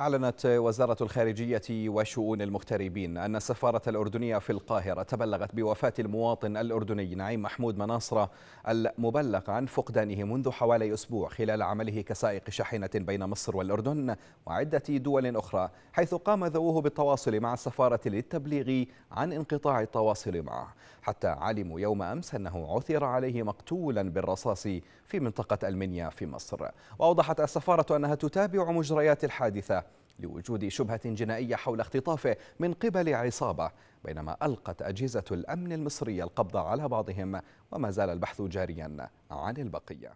أعلنت وزارة الخارجية وشؤون المغتربين أن السفارة الأردنية في القاهرة تبلغت بوفاة المواطن الأردني نعيم محمود مناصرة المبلغ عن فقدانه منذ حوالي أسبوع خلال عمله كسائق شاحنة بين مصر والأردن وعدة دول أخرى حيث قام ذووه بالتواصل مع السفارة للتبليغ عن انقطاع التواصل معه حتى علموا يوم أمس أنه عثر عليه مقتولا بالرصاص في منطقة المنيا في مصر وأوضحت السفارة أنها تتابع مجريات الحادثة لوجود شبهة جنائية حول اختطافه من قبل عصابة بينما ألقت أجهزة الأمن المصرية القبض على بعضهم وما زال البحث جاريا عن البقية